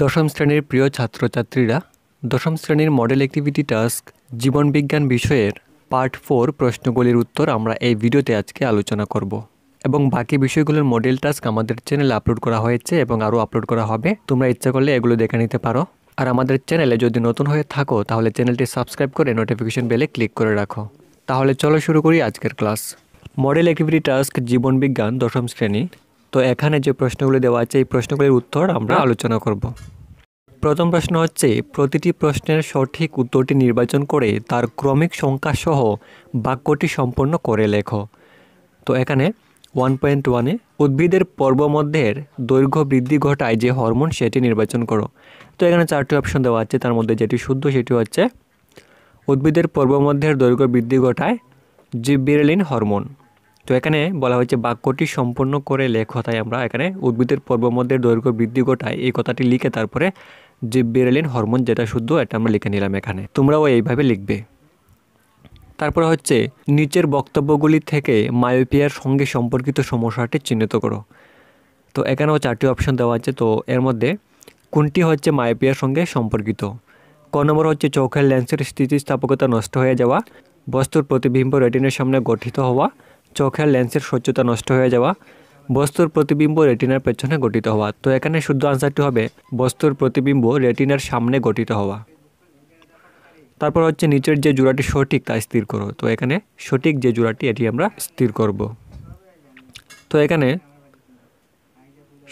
দশম শ্রেণীর প্রিয় ছাত্রছাত্রীরা দশম শ্রেণীর মডেল অ্যাক্টিভিটি টাস্ক জীবনবিজ্ঞান বিষয়ের পার্ট ফোর প্রশ্নগুলির উত্তর আমরা এই ভিডিওতে আজকে আলোচনা করব এবং বাকি বিষয়গুলোর মডেল টাস্ক আমাদের চ্যানেলে আপলোড করা হয়েছে এবং আরও আপলোড করা হবে তোমরা ইচ্ছা করলে এগুলো দেখে নিতে পারো আর আমাদের চ্যানেলে যদি নতুন হয়ে থাকো তাহলে চ্যানেলটি সাবস্ক্রাইব করে নোটিফিকেশন বেলে ক্লিক করে রাখো তাহলে চলো শুরু করি আজকের ক্লাস মডেল অ্যাক্টিভিটি টাস্ক জীবনবিজ্ঞান দশম শ্রেণী তো এখানে যে প্রশ্নগুলি দেওয়া আছে এই প্রশ্নগুলির উত্তর আমরা হ্যাঁ। আলোচনা করব প্রথম প্রশ্ন হচ্ছে প্রতিটি প্রশ্নের সঠিক উত্তরটি নির্বাচন করে তার ক্রমিক সংখ্যা সহ বাক্যটি সম্পন্ন করে লেখ তো এখানে ওয়ান পয়েন্ট ওয়ানে উদ্ভিদের পর্বমধ্যের দৈর্ঘ্য বৃদ্ধি ঘটায় যে হরমোন সেটি নির্বাচন করো তো এখানে চারটি অপশন দেওয়া আছে তার মধ্যে যেটি শুদ্ধ সেটি হচ্ছে উদ্ভিদের পর্বমধ্যের দৈর্ঘ্য বৃদ্ধি ঘটায় জিবিরেলিন হরমোন তো এখানে বলা হয়েছে বাক্যটি সম্পূর্ণ করে লেখ তাই আমরা এখানে উদ্ভিদের মধ্যে দৈর্ঘ্য বৃদ্ধি ঘটায় এই কথাটি লিখে তারপরে যে বেরেলিন হরমোন যেটা শুদ্ধ এটা আমরা লিখে নিলাম এখানে তোমরাও এইভাবে লিখবে তারপরে হচ্ছে নিচের বক্তব্যগুলি থেকে মায়োপিয়ার সঙ্গে সম্পর্কিত সমস্যাটি চিহ্নিত করো তো এখানেও চারটি অপশন দেওয়া আছে তো এর মধ্যে কোনটি হচ্ছে মায়োপিয়ার সঙ্গে সম্পর্কিত ক নম্বর হচ্ছে চোখের লেন্সের স্থিতিস্থাপকতা নষ্ট হয়ে যাওয়া বস্তুর প্রতিবিম্ব রেটিনের সামনে গঠিত হওয়া চোখের লেন্সের সহ্যতা নষ্ট হয়ে যাওয়া বস্তুর প্রতিবিম্ব রেটিনার পেছনে গঠিত হওয়া তো এখানে শুদ্ধ আনসারটি হবে বস্তুর প্রতিবিম্ব রেটিনার সামনে গঠিত হওয়া তারপর হচ্ছে নিচের যে জোড়াটি সঠিক তা স্থির করো তো এখানে সঠিক যে জোড়াটি এটি আমরা স্থির করব তো এখানে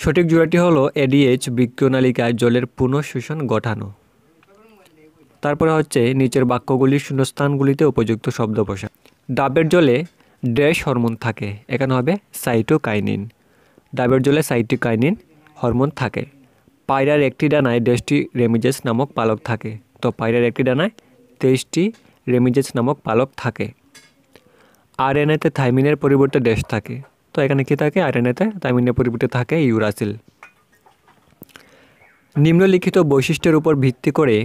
সঠিক জোড়াটি হলো এডিএইচ বিজ্ঞনালিকায় জলের পুনঃশোষণ গঠানো তারপরে হচ্ছে নিচের বাক্যগুলির শূন্যস্থানগুলিতে উপযুক্ত শব্দ বসা ডাবের জলে ড্যাশ হরমোন থাকে এখানে হবে সাইটোকাইনিন ডাবের জলে সাইটোকাইনিন হরমোন থাকে পায়রার একটি ডানায় ড্যাশটি রেমিজেস নামক পালক থাকে তো পায়রার একটি ডানায় তেইশটি রেমিজেস নামক পালক থাকে আর এনএতে থাইমিনের পরিবর্তে ড্যাশ থাকে তো এখানে কী থাকে আর এনএতে থাইমিনের পরিবর্তে থাকে ইউরাসিল নিম্নলিখিত বৈশিষ্ট্যের উপর ভিত্তি করে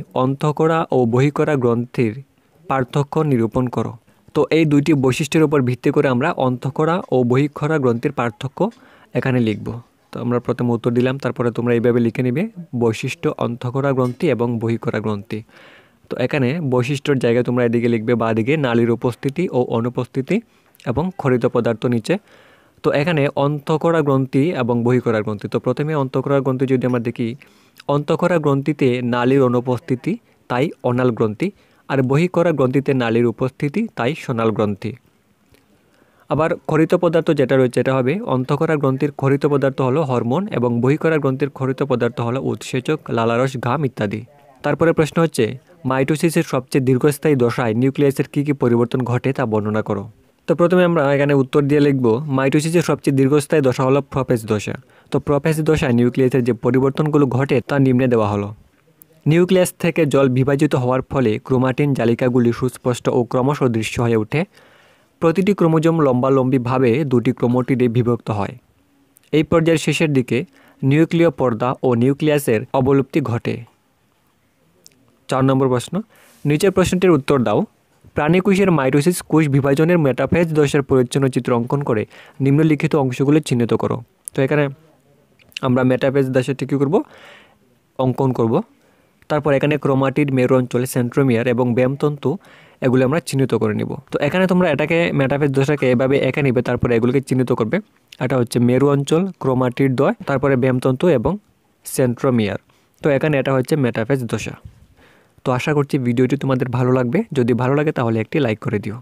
করা ও বহিকরা গ্রন্থির পার্থক্য নিরূপণ করো তো এই দুইটি বৈশিষ্ট্যের উপর ভিত্তি করে আমরা অন্তঃক্ষরা ও বহিক্ষরা গ্রন্থের পার্থক্য এখানে লিখব তো আমরা প্রথমে উত্তর দিলাম তারপরে তোমরা এইভাবে লিখে নেবে বৈশিষ্ট্য অন্তঃক্ষরা গ্রন্থি এবং বহিক্ষরা গ্রন্থি তো এখানে বৈশিষ্ট্যর জায়গায় তোমরা এদিকে লিখবে বা দিকে নালীর উপস্থিতি ও অনুপস্থিতি এবং খরিত পদার্থ নিচে তো এখানে অন্তঃকরা গ্রন্থি এবং বহিকরা গ্রন্থি তো প্রথমে অন্তঃকরা গ্রন্থি যদি আমরা দেখি অন্তঃকরা গ্রন্থিতে নালীর অনুপস্থিতি তাই অনাল গ্রন্থি আর বহি করা গ্রন্থিতে নালীর উপস্থিতি তাই সোনাল গ্রন্থি আবার খরিত পদার্থ যেটা রয়েছে এটা হবে অন্তঃকরা গ্রন্থির খরিত পদার্থ হলো হরমোন এবং বহিকরা গ্রন্থির খরিত পদার্থ হলো উৎসেচক লালারস ঘাম ইত্যাদি তারপরে প্রশ্ন হচ্ছে মাইটোসিসের সবচেয়ে দীর্ঘস্থায়ী দশায় নিউক্লিয়াসের কী কী পরিবর্তন ঘটে তা বর্ণনা করো তো প্রথমে আমরা এখানে উত্তর দিয়ে লিখব মাইটোসিসের সবচেয়ে দীর্ঘস্থায়ী দশা হলো প্রফেস দশা তো প্রফেস দশায় নিউক্লিয়াসের যে পরিবর্তনগুলো ঘটে তা নিম্নে দেওয়া হলো নিউক্লিয়াস থেকে জল বিভাজিত হওয়ার ফলে ক্রোমাটিন জালিকাগুলি সুস্পষ্ট ও ক্রমশ দৃশ্য হয়ে ওঠে প্রতিটি ক্রোমোজোম লম্বালম্বিভাবে দুটি ক্রোমোটিডে বিভক্ত হয় এই পর্যায়ের শেষের দিকে নিউক্লিয় পর্দা ও নিউক্লিয়াসের অবলুপ্তি ঘটে চার নম্বর প্রশ্ন নিচের প্রশ্নটির উত্তর দাও প্রাণীকুশের মাইটোসিস কোষ বিভাজনের মেটাফেজ দশের পরিচ্ছন্ন চিত্র অঙ্কন করে নিম্নলিখিত অংশগুলি চিহ্নিত করো তো এখানে আমরা মেটাফেজ দশাটি কী করবো অঙ্কন করব তারপর এখানে ক্রোমাটিড মেরু অঞ্চলে সেন্ট্রোমিয়ার এবং ব্যায়ামতন্তু এগুলো আমরা চিহ্নিত করে নিব তো এখানে তোমরা এটাকে ম্যাটাফেস দশাকে এভাবে একা নিবে তারপরে এগুলোকে চিহ্নিত করবে এটা হচ্ছে মেরু অঞ্চল ক্রোমাটিড দয় তারপরে ব্যায়ামতন্তু এবং সেন্ট্রোমিয়ার তো এখানে এটা হচ্ছে ম্যাটাফেস দশা তো আশা করছি ভিডিওটি তোমাদের ভালো লাগবে যদি ভালো লাগে তাহলে একটি লাইক করে দিও